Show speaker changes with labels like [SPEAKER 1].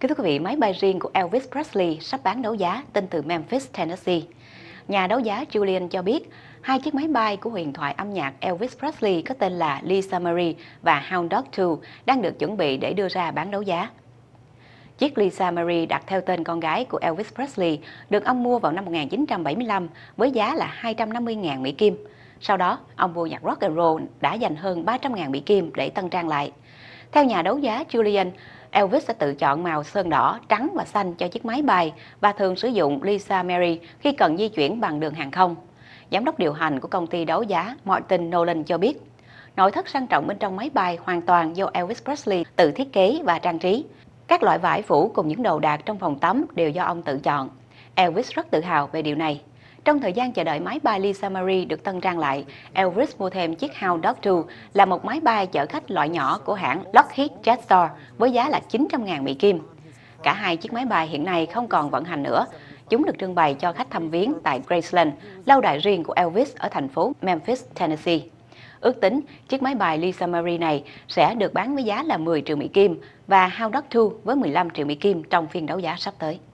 [SPEAKER 1] Kính thưa quý vị, máy bay riêng của Elvis Presley sắp bán đấu giá tên từ Memphis, Tennessee. Nhà đấu giá Julian cho biết, hai chiếc máy bay của huyền thoại âm nhạc Elvis Presley có tên là Lisa Marie và Hound Dog 2 đang được chuẩn bị để đưa ra bán đấu giá. Chiếc Lisa Marie đặt theo tên con gái của Elvis Presley được ông mua vào năm 1975 với giá là 250.000 Mỹ Kim. Sau đó, ông vua nhạc rock and roll đã dành hơn 300.000 Mỹ Kim để tân trang lại. Theo nhà đấu giá Julian, Elvis sẽ tự chọn màu sơn đỏ, trắng và xanh cho chiếc máy bay và thường sử dụng Lisa Mary khi cần di chuyển bằng đường hàng không. Giám đốc điều hành của công ty đấu giá Martin Nolan cho biết, nội thất sang trọng bên trong máy bay hoàn toàn do Elvis Presley tự thiết kế và trang trí. Các loại vải phủ cùng những đồ đạc trong phòng tắm đều do ông tự chọn. Elvis rất tự hào về điều này. Trong thời gian chờ đợi máy bay Lisa Marie được tân trang lại, Elvis mua thêm chiếc Hound Dog 2 là một máy bay chở khách loại nhỏ của hãng Lockheed Jetstar với giá là 900.000 Mỹ Kim. Cả hai chiếc máy bay hiện nay không còn vận hành nữa. Chúng được trưng bày cho khách thăm viếng tại Graceland, lâu đài riêng của Elvis ở thành phố Memphis, Tennessee. Ước tính, chiếc máy bay Lisa Marie này sẽ được bán với giá là 10 triệu Mỹ Kim và Hound Dog 2 với 15 triệu Mỹ Kim trong phiên đấu giá sắp tới.